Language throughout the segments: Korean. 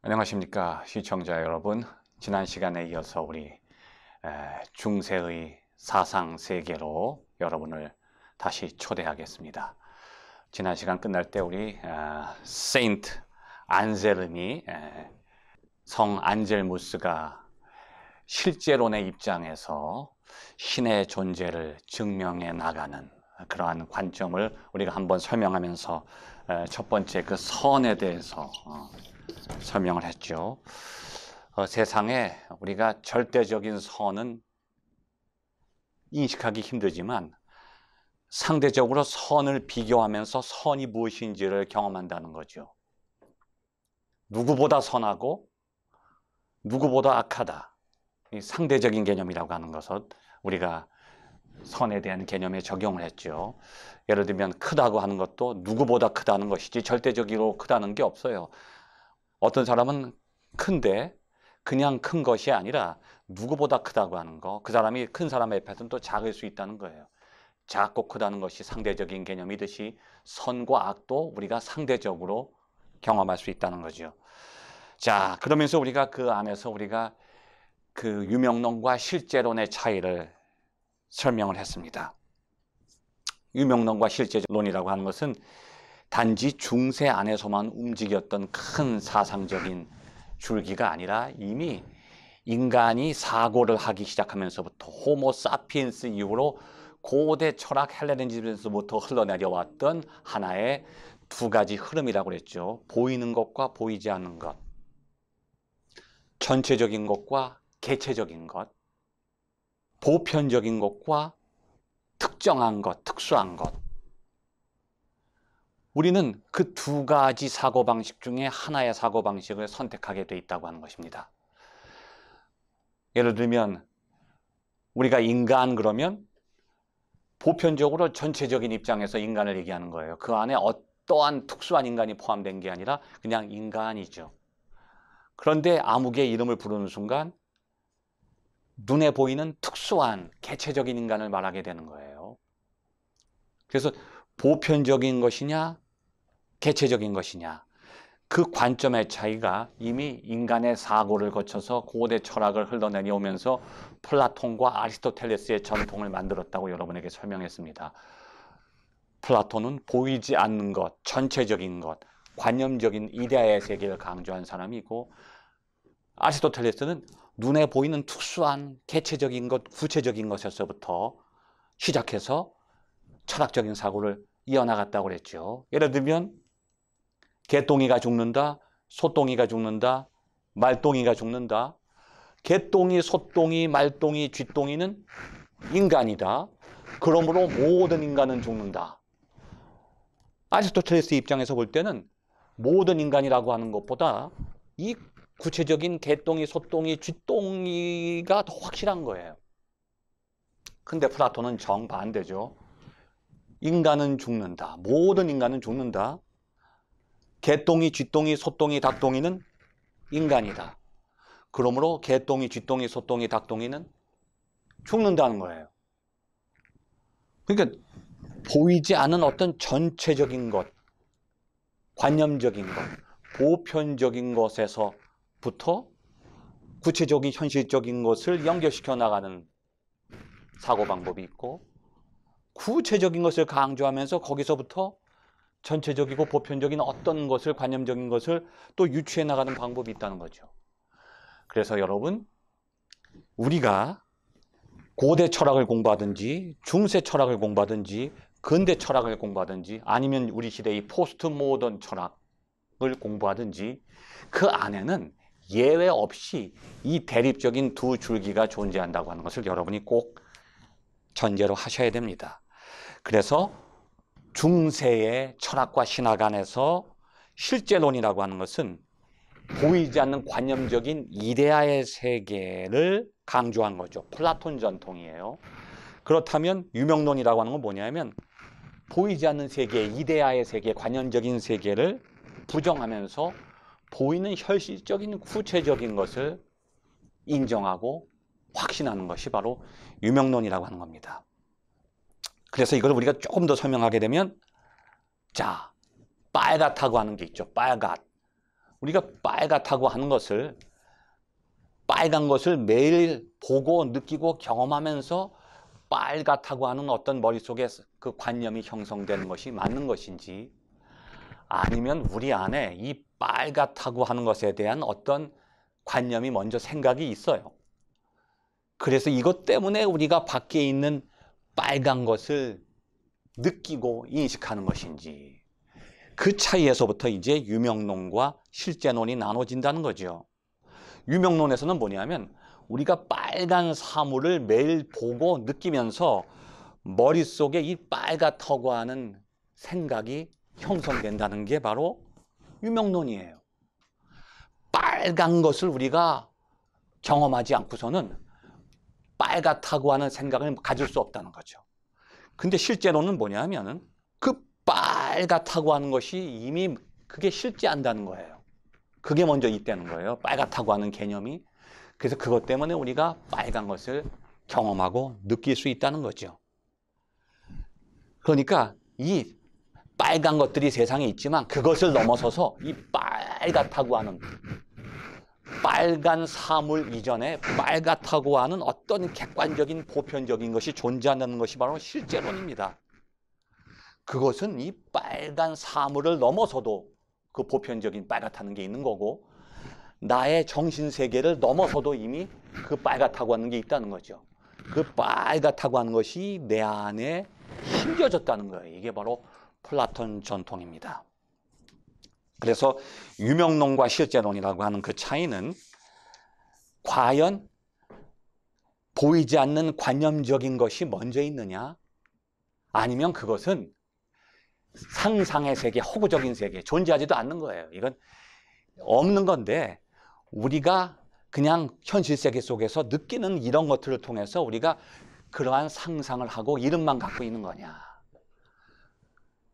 안녕하십니까 시청자 여러분 지난 시간에 이어서 우리 중세의 사상 세계로 여러분을 다시 초대하겠습니다 지난 시간 끝날 때 우리 세인트 안젤름이 성 안젤무스가 실제론의 입장에서 신의 존재를 증명해 나가는 그러한 관점을 우리가 한번 설명하면서 첫 번째 그 선에 대해서 어, 설명을 했죠. 어, 세상에 우리가 절대적인 선은 인식하기 힘들지만 상대적으로 선을 비교하면서 선이 무엇인지를 경험한다는 거죠. 누구보다 선하고 누구보다 악하다. 상대적인 개념이라고 하는 것은 우리가 선에 대한 개념에 적용을 했죠. 예를 들면 크다고 하는 것도 누구보다 크다는 것이지 절대적으로 크다는 게 없어요. 어떤 사람은 큰데 그냥 큰 것이 아니라 누구보다 크다고 하는 거, 그 사람이 큰 사람의 옆에서는 또 작을 수 있다는 거예요. 작고 크다는 것이 상대적인 개념이듯이 선과 악도 우리가 상대적으로 경험할 수 있다는 거죠. 자, 그러면서 우리가 그 안에서 우리가 그 유명론과 실제론의 차이를 설명을 했습니다. 유명론과 실제론이라고 하는 것은 단지 중세 안에서만 움직였던 큰 사상적인 줄기가 아니라 이미 인간이 사고를 하기 시작하면서부터 호모 사피엔스 이후로 고대 철학 헬레니즘에서부터 흘러내려왔던 하나의 두 가지 흐름이라고 그랬죠. 보이는 것과 보이지 않는 것. 전체적인 것과 개체적인 것. 보편적인 것과 특정한 것, 특수한 것. 우리는 그 두 가지 사고방식 중에 하나의 사고방식을 선택하게 돼 있다고 하는 것입니다. 예를 들면 우리가 인간 그러면 보편적으로 전체적인 입장에서 인간을 얘기하는 거예요. 그 안에 어떠한 특수한 인간이 포함된 게 아니라 그냥 인간이죠. 그런데 암흑의 이름을 부르는 순간 눈에 보이는 특수한 개체적인 인간을 말하게 되는 거예요. 그래서 보편적인 것이냐 개체적인 것이냐. 그 관점의 차이가 이미 인간의 사고를 거쳐서 고대 철학을 흘러내려오면서 플라톤과 아리스토텔레스의 전통을 만들었다고 여러분에게 설명했습니다. 플라톤은 보이지 않는 것, 전체적인 것, 관념적인 이데아의 세계를 강조한 사람이고 아리스토텔레스는 눈에 보이는 특수한 개체적인 것, 구체적인 것에서부터 시작해서 철학적인 사고를 이어나갔다고 그랬죠. 예를 들면 개똥이가 죽는다, 소똥이가 죽는다, 말똥이가 죽는다. 개똥이, 소똥이, 말똥이, 쥐똥이는 인간이다. 그러므로 모든 인간은 죽는다. 아리스토텔레스 입장에서 볼 때는 모든 인간이라고 하는 것보다 이 구체적인 개똥이, 소똥이, 쥐똥이가 더 확실한 거예요. 근데 플라톤은 정반대죠. 인간은 죽는다. 모든 인간은 죽는다. 개똥이, 쥐똥이, 소똥이, 닭똥이는 인간이다. 그러므로 개똥이, 쥐똥이, 소똥이, 닭똥이는 죽는다는 거예요. 그러니까 보이지 않은 어떤 전체적인 것, 관념적인 것, 보편적인 것에서부터 구체적인 현실적인 것을 연결시켜 나가는 사고 방법이 있고 구체적인 것을 강조하면서 거기서부터 전체적이고 보편적인 어떤 것을 관념적인 것을 또 유추해 나가는 방법이 있다는 거죠. 그래서 여러분 우리가 고대 철학을 공부하든지 중세 철학을 공부하든지 근대 철학을 공부하든지 아니면 우리 시대의 포스트 모던 철학을 공부하든지 그 안에는 예외 없이 이 대립적인 두 줄기가 존재한다고 하는 것을 여러분이 꼭 전제로 하셔야 됩니다. 그래서 중세의 철학과 신학 안에서 실제론이라고 하는 것은 보이지 않는 관념적인 이데아의 세계를 강조한 거죠. 플라톤 전통이에요. 그렇다면 유명론이라고 하는 건 뭐냐면 보이지 않는 세계, 이데아의 세계, 관념적인 세계를 부정하면서 보이는 현실적인 구체적인 것을 인정하고 확신하는 것이 바로 유명론이라고 하는 겁니다. 그래서 이걸 우리가 조금 더 설명하게 되면 자, 빨갛다고 하는 게 있죠. 빨갛. 우리가 빨갛다고 하는 것을 빨간 것을 매일 보고 느끼고 경험하면서 빨갛다고 하는 어떤 머릿속에 그 관념이 형성되는 것이 맞는 것인지 아니면 우리 안에 이 빨갛다고 하는 것에 대한 어떤 관념이 먼저 생각이 있어요. 그래서 이것 때문에 우리가 밖에 있는 빨간 것을 느끼고 인식하는 것인지 그 차이에서부터 이제 유명론과 실제론이 나눠진다는 거죠. 유명론에서는 뭐냐면 우리가 빨간 사물을 매일 보고 느끼면서 머릿속에 이 빨갛다고 하는 생각이 형성된다는 게 바로 유명론이에요. 빨간 것을 우리가 경험하지 않고서는 빨갛다고 하는 생각을 가질 수 없다는 거죠. 근데 실제로는 뭐냐면은 그 빨갛다고 하는 것이 이미 그게 실제한다는 거예요. 그게 먼저 있다는 거예요. 빨갛다고 하는 개념이. 그래서 그것 때문에 우리가 빨간 것을 경험하고 느낄 수 있다는 거죠. 그러니까 이 빨간 것들이 세상에 있지만 그것을 넘어서서 이 빨갛다고 하는 빨간 사물 이전에 빨갛다고 하는 어떤 객관적인 보편적인 것이 존재한다는 것이 바로 실제론입니다. 그것은 이 빨간 사물을 넘어서도 그 보편적인 빨갛다는 게 있는 거고 나의 정신 세계를 넘어서도 이미 그 빨갛다고 하는 게 있다는 거죠. 그 빨갛다고 하는 것이 내 안에 심겨졌다는 거예요. 이게 바로 플라톤 전통입니다. 그래서 유명론과 실제론이라고 하는 그 차이는 과연 보이지 않는 관념적인 것이 먼저 있느냐 아니면 그것은 상상의 세계, 허구적인 세계, 존재하지도 않는 거예요. 이건 없는 건데 우리가 그냥 현실 세계 속에서 느끼는 이런 것들을 통해서 우리가 그러한 상상을 하고 이름만 갖고 있는 거냐.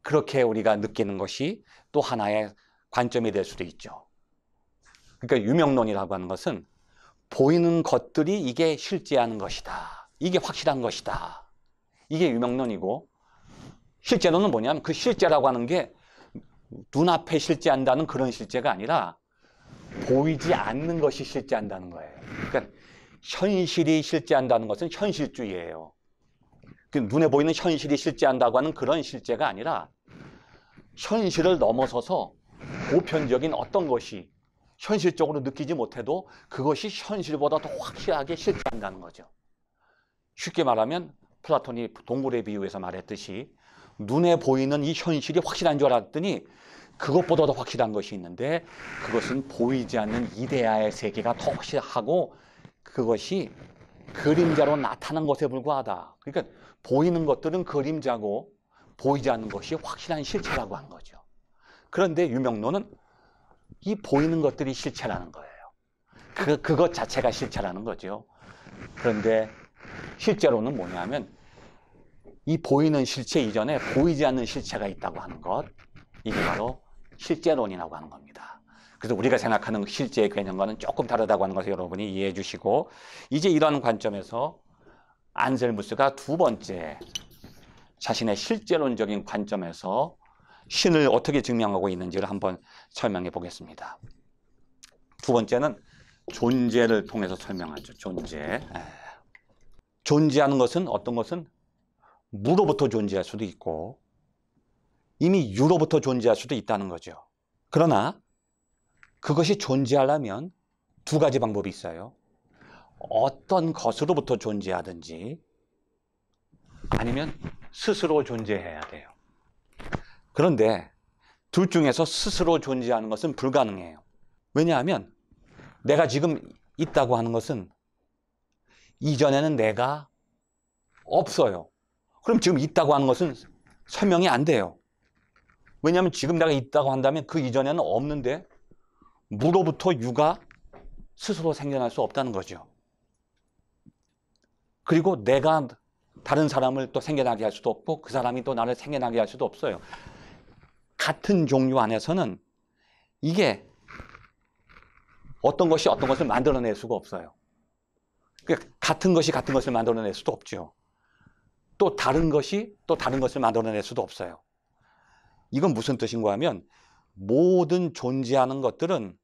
그렇게 우리가 느끼는 것이 또 하나의 관점이 될 수도 있죠. 그러니까 유명론이라고 하는 것은 보이는 것들이 이게 실제하는 것이다. 이게 확실한 것이다. 이게 유명론이고 실제론은 뭐냐면 그 실제라고 하는 게 눈앞에 실제한다는 그런 실제가 아니라 보이지 않는 것이 실제한다는 거예요. 그러니까 현실이 실제한다는 것은 현실주의예요. 그 눈에 보이는 현실이 실제한다고 하는 그런 실제가 아니라 현실을 넘어서서 보편적인 어떤 것이 현실적으로 느끼지 못해도 그것이 현실보다 더 확실하게 실존한다는 거죠. 쉽게 말하면 플라톤이 동굴에 비유에서 말했듯이 눈에 보이는 이 현실이 확실한 줄 알았더니 그것보다 더 확실한 것이 있는데 그것은 보이지 않는 이데아의 세계가 더 확실하고 그것이 그림자로 나타난 것에 불과하다. 그러니까 보이는 것들은 그림자고 보이지 않는 것이 확실한 실체라고 한 거죠. 그런데 유명론은 이 보이는 것들이 실체라는 거예요. 그, 그것 자체가 실체라는 거죠. 그런데 실제로는 뭐냐면 이 보이는 실체 이전에 보이지 않는 실체가 있다고 하는 것. 이게 바로 실제론이라고 하는 겁니다. 그래서 우리가 생각하는 실제의 개념과는 조금 다르다고 하는 것을 여러분이 이해해 주시고 이제 이러한 관점에서 안셀무스가 두 번째 자신의 실제론적인 관점에서 신을 어떻게 증명하고 있는지를 한번 설명해 보겠습니다. 두 번째는 존재를 통해서 설명하죠. 존재. 예. 존재하는 것은 어떤 것은 무로부터 존재할 수도 있고 이미 유로부터 존재할 수도 있다는 거죠. 그러나 그것이 존재하려면 두 가지 방법이 있어요. 어떤 것으로부터 존재하든지 아니면 스스로 존재해야 돼요. 그런데 둘 중에서 스스로 존재하는 것은 불가능해요. 왜냐하면 내가 지금 있다고 하는 것은 이전에는 내가 없어요. 그럼 지금 있다고 하는 것은 설명이 안 돼요. 왜냐하면 지금 내가 있다고 한다면 그 이전에는 없는데 무로부터 유가 스스로 생겨날 수 없다는 거죠. 그리고 내가 다른 사람을 또 생겨나게 할 수도 없고 그 사람이 또 나를 생겨나게 할 수도 없어요. 같은 종류 안에서는 이게 어떤 것이 어떤 것을 만들어낼 수가 없어요. 그러니까 같은 것이 같은 것을 만들어낼 수도 없죠. 또 다른 것이 또 다른 것을 만들어낼 수도 없어요. 이건 무슨 뜻인가 하면 모든 존재하는 것들은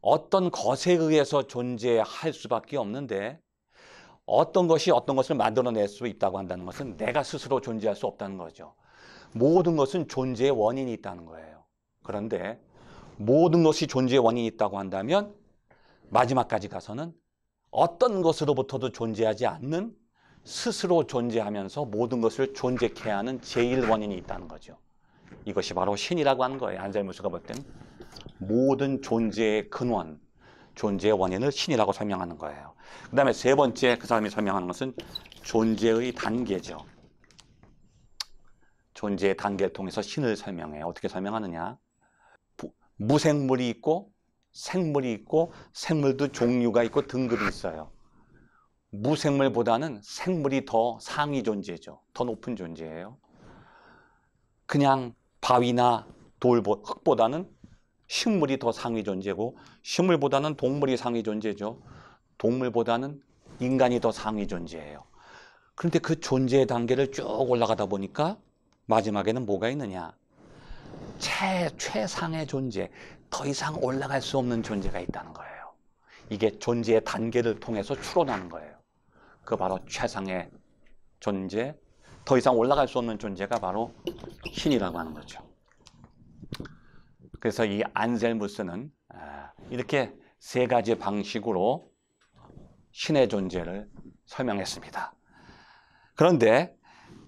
어떤 것에 의해서 존재할 수밖에 없는데 어떤 것이 어떤 것을 만들어낼 수 있다고 한다는 것은 내가 스스로 존재할 수 없다는 거죠. 모든 것은 존재의 원인이 있다는 거예요. 그런데 모든 것이 존재의 원인이 있다고 한다면 마지막까지 가서는 어떤 것으로부터도 존재하지 않는 스스로 존재하면서 모든 것을 존재케 하는 제일 원인이 있다는 거죠. 이것이 바로 신이라고 하는 거예요. 안살무스가 볼 때는 모든 존재의 근원, 존재의 원인을 신이라고 설명하는 거예요. 그 다음에 세 번째 그 사람이 설명하는 것은 존재의 단계죠. 존재의 단계를 통해서 신을 설명해. 요 어떻게 설명하느냐? 무생물이 있고 생물이 있고 생물도 종류가 있고 등급이 있어요. 무생물보다는 생물이 더 상위 존재죠. 더 높은 존재예요. 그냥 바위나 돌, 흙보다는 식물이 더 상위 존재고 식물보다는 동물이 상위 존재죠. 동물보다는 인간이 더 상위 존재예요. 그런데 그 존재의 단계를 쭉 올라가다 보니까 마지막에는 뭐가 있느냐? 최, 최상의 존재, 더 이상 올라갈 수 없는 존재가 있다는 거예요. 이게 존재의 단계를 통해서 추론하는 거예요. 그 바로 최상의 존재, 더 이상 올라갈 수 없는 존재가 바로 신이라고 하는 거죠. 그래서 이 안셀무스는 아, 이렇게 세 가지 방식으로 신의 존재를 설명했습니다. 그런데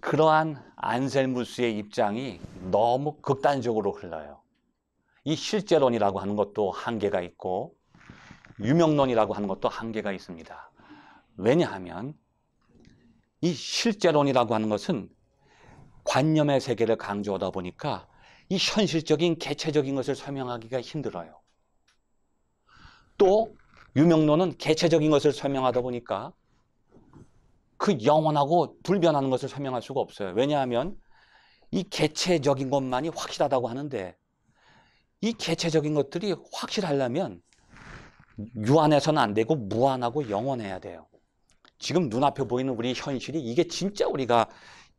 그러한 안셀무스의 입장이 너무 극단적으로 흘러요. 이 실제론이라고 하는 것도 한계가 있고 유명론이라고 하는 것도 한계가 있습니다. 왜냐하면 이 실제론이라고 하는 것은 관념의 세계를 강조하다 보니까 이 현실적인 개체적인 것을 설명하기가 힘들어요. 또 유명론은 개체적인 것을 설명하다 보니까 그 영원하고 불변하는 것을 설명할 수가 없어요. 왜냐하면 이 개체적인 것만이 확실하다고 하는데 이 개체적인 것들이 확실하려면 유한해서는 안 되고 무한하고 영원해야 돼요. 지금 눈앞에 보이는 우리 현실이 이게 진짜 우리가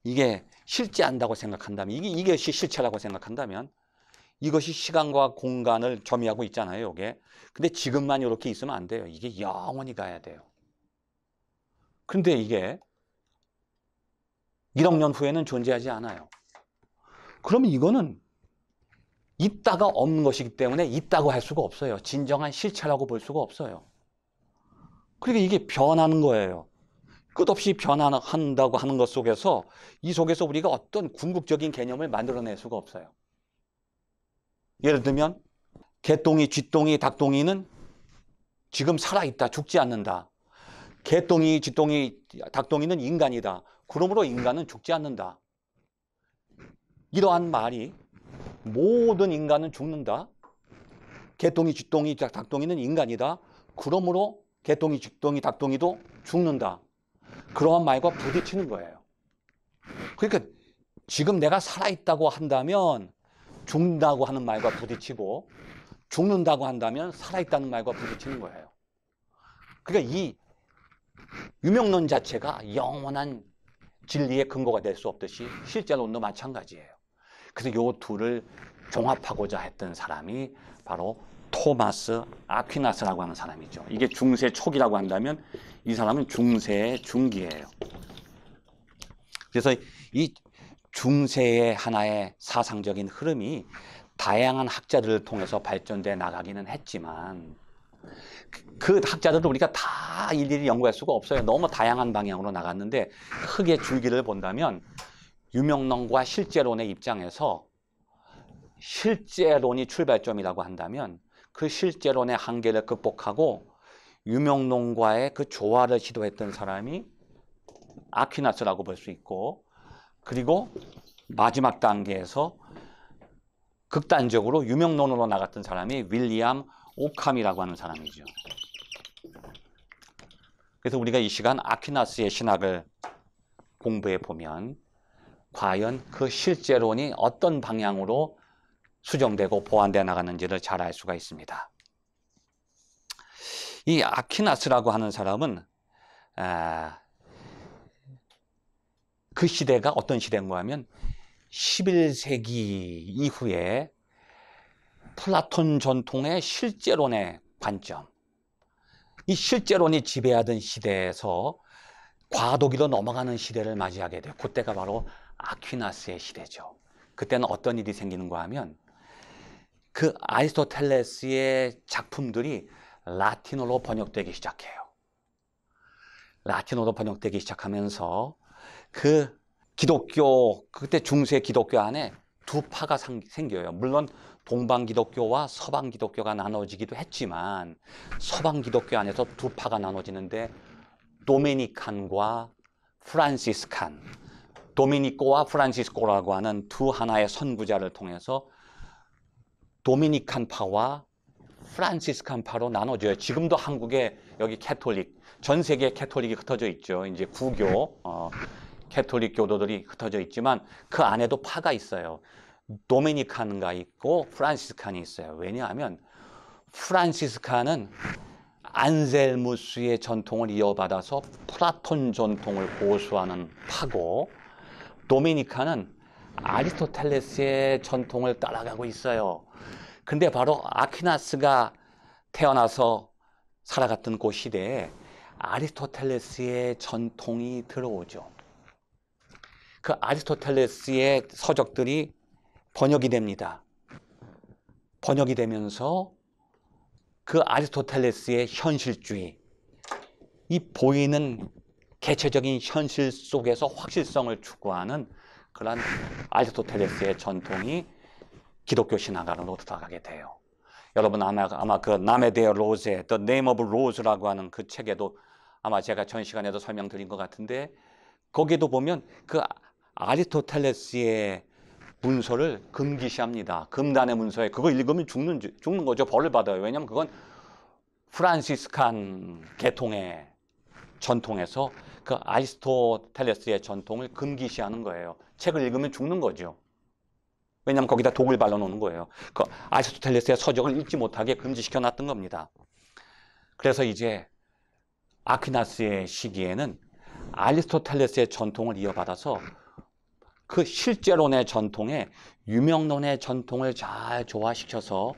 이게 실제한다고 생각한다면 이게 이것이 실체라고 생각한다면 이것이 시간과 공간을 점유하고 있잖아요, 이게. 근데 지금만 이렇게 있으면 안 돼요. 이게 영원히 가야 돼요. 근데 이게 1억 년 후에는 존재하지 않아요. 그러면 이거는 있다가 없는 것이기 때문에 있다고 할 수가 없어요. 진정한 실체라고 볼 수가 없어요. 그러니까 이게 변하는 거예요. 끝없이 변한다고 하는 것 속에서 이 속에서 우리가 어떤 궁극적인 개념을 만들어낼 수가 없어요. 예를 들면 개똥이, 쥐똥이, 닭똥이는 지금 살아있다, 죽지 않는다. 개똥이, 쥐똥이, 닭똥이는 인간이다. 그러므로 인간은 죽지 않는다. 이러한 말이 모든 인간은 죽는다. 개똥이, 쥐똥이, 닭똥이는 인간이다. 그러므로 개똥이, 쥐똥이, 닭똥이도 죽는다. 그러한 말과 부딪히는 거예요. 그러니까 지금 내가 살아있다고 한다면 죽는다고 하는 말과 부딪히고 죽는다고 한다면 살아있다는 말과 부딪히는 거예요. 그러니까 이 유명론 자체가 영원한 진리의 근거가 될 수 없듯이 실제론도 마찬가지예요. 그래서 이 둘을 종합하고자 했던 사람이 바로 토마스 아퀴나스라고 하는 사람이죠. 이게 중세 초기라고 한다면 이 사람은 중세의 중기예요. 그래서 이 중세의 하나의 사상적인 흐름이 다양한 학자들을 통해서 발전돼 나가기는 했지만 그학자들도 우리가 다 일일이 연구할 수가 없어요. 너무 다양한 방향으로 나갔는데 크게 줄기를 본다면 유명론과 실제론의 입장에서 실제론이 출발점이라고 한다면 그 실제론의 한계를 극복하고 유명론과의 그 조화를 시도했던 사람이 아퀴나스라고 볼 수 있고 그리고 마지막 단계에서 극단적으로 유명론으로 나갔던 사람이 윌리엄 오캄이라고 하는 사람이죠. 그래서 우리가 이 시간 아퀴나스의 신학을 공부해 보면 과연 그 실제론이 어떤 방향으로 수정되고 보완되어 나가는지를 잘 알 수가 있습니다. 이 아퀴나스라고 하는 사람은 아, 그 시대가 어떤 시대인가 하면 11세기 이후에 플라톤 전통의 실제론의 관점 이 실제론이 지배하던 시대에서 과도기로 넘어가는 시대를 맞이하게 돼요. 그때가 바로 아퀴나스의 시대죠. 그때는 어떤 일이 생기는가 하면 그 아리스토텔레스의 작품들이 라틴어로 번역되기 시작해요. 라틴어로 번역되기 시작하면서 그 기독교, 그때 중세 기독교 안에 두 파가 생겨요. 물론 동방 기독교와 서방 기독교가 나눠지기도 했지만 서방 기독교 안에서 두 파가 나눠지는데 도메니칸과 프란시스칸, 도미니코와 프란시스코라고 하는 두 하나의 선구자를 통해서 도미니칸 파와 프란시스칸 파로 나눠져요. 지금도 한국에 여기 캐톨릭, 전 세계에 캐톨릭이 흩어져 있죠. 이제 구교, 어, 캐톨릭 교도들이 흩어져 있지만 그 안에도 파가 있어요. 도메니칸가 있고 프란시스칸이 있어요. 왜냐하면 프란시스칸은 안셀무스의 전통을 이어받아서 플라톤 전통을 고수하는 파고 도미니카는 아리스토텔레스의 전통을 따라가고 있어요. 근데 바로 아퀴나스가 태어나서 살아갔던 그 시대에 아리스토텔레스의 전통이 들어오죠. 그 아리스토텔레스의 서적들이 번역이 됩니다. 번역이 되면서 그 아리스토텔레스의 현실주의, 이 보이는 개체적인 현실 속에서 확실성을 추구하는 그러한 아리스토텔레스의 전통이 기독교 신학으로 들어가게 돼요. 여러분 아마, 아마 그 남의 대어 로즈의 The Name of Rose라고 하는 그 책에도 아마 제가 전 시간에도 설명드린 것 같은데 거기도 보면 그 아리스토텔레스의 문서를 금기시합니다. 금단의 문서에 그거 읽으면 죽는 죽는 거죠. 벌을 받아요. 왜냐하면 그건 프란시스칸 계통의 전통에서 그 아리스토텔레스의 전통을 금기시하는 거예요. 책을 읽으면 죽는 거죠. 왜냐하면 거기다 독을 발라놓는 거예요. 그 아리스토텔레스의 서적을 읽지 못하게 금지시켜 놨던 겁니다. 그래서 이제 아퀴나스의 시기에는 아리스토텔레스의 전통을 이어받아서 그 실제론의 전통에 유명론의 전통을 잘 조화시켜서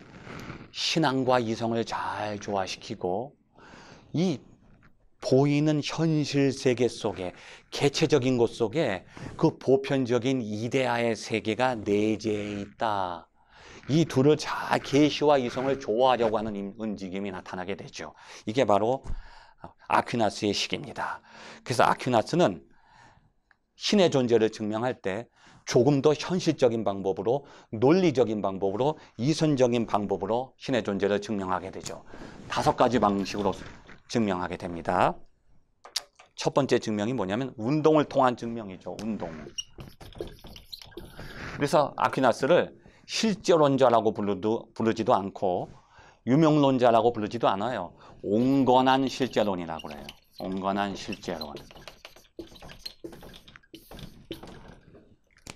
신앙과 이성을 잘 조화시키고 이 보이는 현실 세계 속에 개체적인 곳 속에 그 보편적인 이데아의 세계가 내재해 있다. 이 둘을 잘 계시와 이성을 조화하려고 하는 움직임이 나타나게 되죠. 이게 바로 아퀴나스의 시기입니다 그래서 아퀴나스는 신의 존재를 증명할 때 조금 더 현실적인 방법으로 논리적인 방법으로 이선적인 방법으로 신의 존재를 증명하게 되죠. 다섯 가지 방식으로 증명하게 됩니다. 첫 번째 증명이 뭐냐면 운동을 통한 증명이죠. 운동. 그래서 아퀴나스를 실제론자라고 부르 부르지도 않고 유명론자라고 부르지도 않아요. 온건한 실제론이라고 그래요. 온건한 실제론.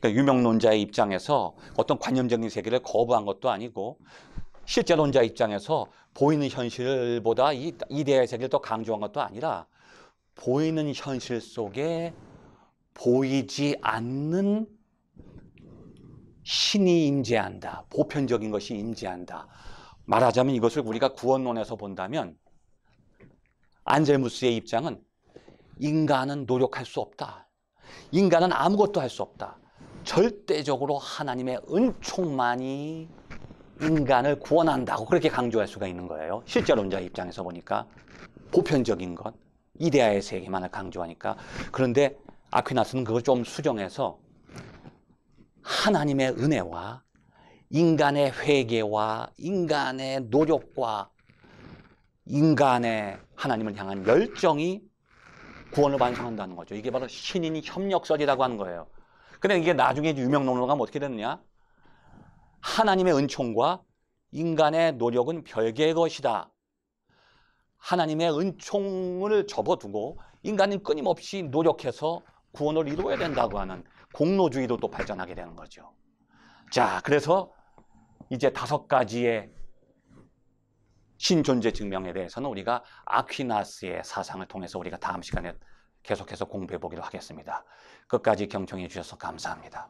그러니까 유명론자의 입장에서 어떤 관념적인 세계를 거부한 것도 아니고 실제론자 입장에서 보이는 현실보다 이 이데아의 세계를 더 강조한 것도 아니라 보이는 현실 속에 보이지 않는 신이 임재한다. 보편적인 것이 임재한다. 말하자면 이것을 우리가 구원론에서 본다면 안젤무스의 입장은 인간은 노력할 수 없다. 인간은 아무것도 할 수 없다. 절대적으로 하나님의 은총만이 인간을 구원한다고 그렇게 강조할 수가 있는 거예요. 실제 론자 입장에서 보니까 보편적인 것, 이데아의 세계만을 강조하니까. 그런데 아퀴나스는 그걸 좀 수정해서 하나님의 은혜와 인간의 회개와 인간의 노력과 인간의 하나님을 향한 열정이 구원을 완성한다는 거죠. 이게 바로 신인이 협력설이라고 하는 거예요. 근데 그러니까 이게 나중에 유명 논문으가 뭐 어떻게 됐느냐? 하나님의 은총과 인간의 노력은 별개의 것이다. 하나님의 은총을 접어두고 인간은 끊임없이 노력해서 구원을 이루어야 된다고 하는 공로주의로 또 발전하게 되는 거죠. 자, 그래서 이제 다섯 가지의 신존재 증명에 대해서는 우리가 아퀴나스의 사상을 통해서 우리가 다음 시간에 계속해서 공부해 보기로 하겠습니다. 끝까지 경청해 주셔서 감사합니다.